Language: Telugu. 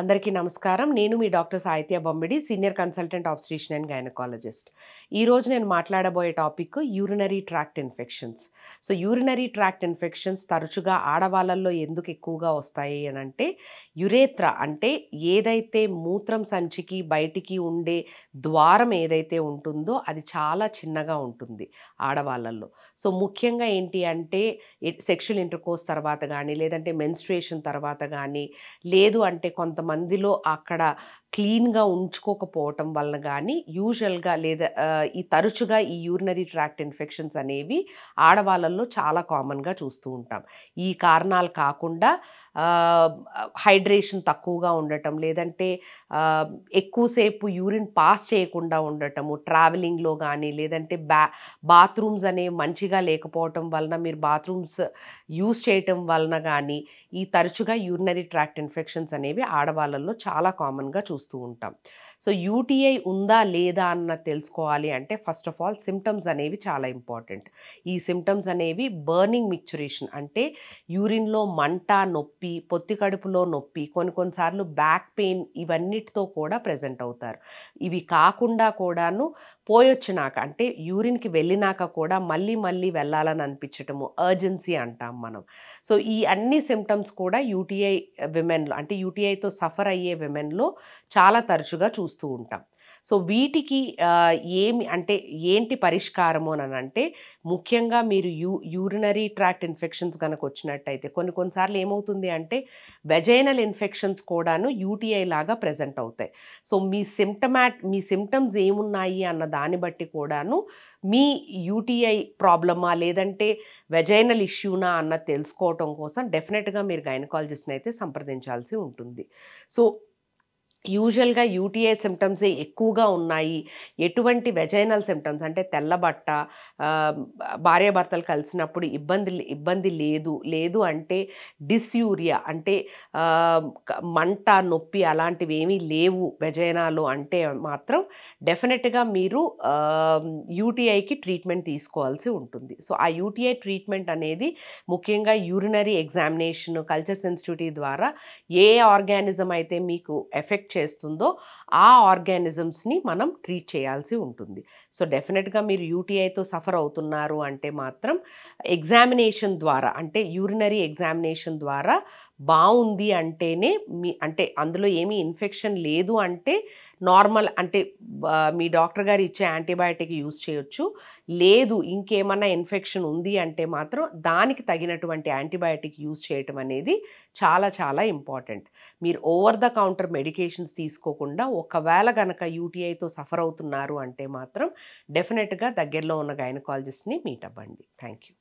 అందరికీ నమస్కారం నేను మీ doctor Sahitya Bommidi senior consultant obstetrician and gynaecologist ఈరోజు నేను మాట్లాడబోయే topic urinary tract infections so urinary tract infections తరచుగా ఆడవాళ్ళల్లో ఎందుకు ఎక్కువగా వస్తాయి అని అంటే యురేత్ర అంటే ఏదైతే మూత్రం సంచికి బయటికి ఉండే ద్వారం ఏదైతే ఉంటుందో అది చాలా చిన్నగా ఉంటుంది ఆడవాళ్ళల్లో సో ముఖ్యంగా ఏంటి అంటే సెక్షువల్ ఇంటర్కోర్స్ తర్వాత కానీ లేదంటే మెన్స్ట్రేషన్ తర్వాత కానీ లేదు అంటే కొంత కొంతమందిలో అక్కడ క్లీన్గా ఉంచుకోకపోవటం వలన కానీ యూజువల్గా లేదా ఈ తరచుగా ఈ యూరినరీ ట్రాక్ట్ ఇన్ఫెక్షన్స్ అనేవి ఆడవాళ్ళల్లో చాలా కామన్గా చూస్తూ ఉంటాం ఈ కారణాలు కాకుండా హైడ్రేషన్ తక్కువగా ఉండటం లేదంటే ఎక్కువసేపు యూరిన్ పాస్ చేయకుండా ఉండటము ట్రావెలింగ్లో కానీ లేదంటే బా బాత్రూమ్స్ అనేవి మంచిగా లేకపోవటం వలన మీరు బాత్రూమ్స్ యూస్ చేయటం వలన కానీ ఈ తరచుగా యూరినరీ ట్రాక్ట్ ఇన్ఫెక్షన్స్ అనేవి ఆడ వాళ్ళల్లో చాలా కామన్గా చూస్తూ ఉంటాం సో యూటీఐ ఉందా లేదా అన్న తెలుసుకోవాలి అంటే ఫస్ట్ ఆఫ్ ఆల్ సిమ్టమ్స్ అనేవి చాలా ఇంపార్టెంట్ ఈ సిమ్టమ్స్ అనేవి బర్నింగ్ మిక్చురేషన్ అంటే యూరిన్లో మంట నొప్పి పొత్తి కడుపులో నొప్పి కొన్ని కొన్నిసార్లు బ్యాక్ పెయిన్ ఇవన్నిటితో కూడా ప్రజెంట్ అవుతారు ఇవి కాకుండా కూడాను పోయొచ్చినాక అంటే యూరిన్కి వెళ్ళినాక కూడా మళ్ళీ మళ్ళీ వెళ్ళాలని అనిపించటము అర్జెన్సీ అంటాం మనం సో ఈ అన్ని సిమ్టమ్స్ కూడా యూటీఐ విమెన్లో అంటే యూటీఐతో సఫర్ అయ్యే విమెన్లో చాలా తరచుగా చూస్తాం చూస్తూ ఉంటాం సో వీటికి ఏమి అంటే ఏంటి పరిష్కారము అని అంటే ముఖ్యంగా మీరు యూ యూరినరీ ట్రాక్ట్ ఇన్ఫెక్షన్స్ కనుక వచ్చినట్టయితే కొన్ని కొన్నిసార్లు ఏమవుతుంది అంటే వెజైనల్ ఇన్ఫెక్షన్స్ కూడాను యూటీఐ లాగా ప్రజెంట్ అవుతాయి సో మీ సిమ్టమాట్ మీ సిమ్టమ్స్ ఏమున్నాయి అన్న దాన్ని బట్టి కూడాను మీ యూటీఐ ప్రాబ్లమా లేదంటే వెజైనల్ ఇష్యూనా అన్న తెలుసుకోవటం కోసం డెఫినెట్గా మీరు గైనకాలజిస్ట్ని అయితే సంప్రదించాల్సి ఉంటుంది సో యూజువల్గా యూటీఐ సిమ్టమ్స్ ఎక్కువగా ఉన్నాయి ఎటువంటి వెజైనల్ సిమ్టమ్స్ అంటే తెల్లబట్ట భార్యాభర్తలు కలిసినప్పుడు ఇబ్బంది ఇబ్బంది లేదు లేదు అంటే డిస్యూరియా అంటే మంట నొప్పి అలాంటివి ఏమీ లేవు వెజైనాలు అంటే మాత్రం డెఫినెట్గా మీరు యూటీఐకి ట్రీట్మెంట్ తీసుకోవాల్సి ఉంటుంది సో ఆ యూటీఐ ట్రీట్మెంట్ అనేది ముఖ్యంగా యూరినరీ ఎగ్జామినేషన్ కల్చర్ సెన్సిటివిటీ ద్వారా ఏ ఆర్గానిజం అయితే మీకు ఎఫెక్ట్ చేస్తుందో ఆ ఆర్గానిజమ్స్ని మనం ట్రీట్ చేయాల్సి ఉంటుంది సో డెఫినెట్గా మీరు యూటీఐతో సఫర్ అవుతున్నారు అంటే మాత్రం ఎగ్జామినేషన్ ద్వారా అంటే యూరినరీ ఎగ్జామినేషన్ ద్వారా బాగుంది అంటేనే మీ అంటే అందులో ఏమీ ఇన్ఫెక్షన్ లేదు అంటే నార్మల్ అంటే మీ డాక్టర్ గారు ఇచ్చే యాంటీబయాటిక్ యూస్ చేయొచ్చు లేదు ఇంకేమన్నా ఇన్ఫెక్షన్ ఉంది అంటే మాత్రం దానికి తగినటువంటి యాంటీబయాటిక్ యూస్ చేయటం అనేది చాలా చాలా ఇంపార్టెంట్ మీరు ఓవర్ ద కౌంటర్ మెడికేషన్స్ తీసుకోకుండా ఒకవేళ కనుక యూటీఐతో సఫర్ అవుతున్నారు అంటే మాత్రం డెఫినెట్గా దగ్గరలో ఉన్న గైనకాలజిస్ట్ని మీట్ అవ్వండి థ్యాంక్ యూ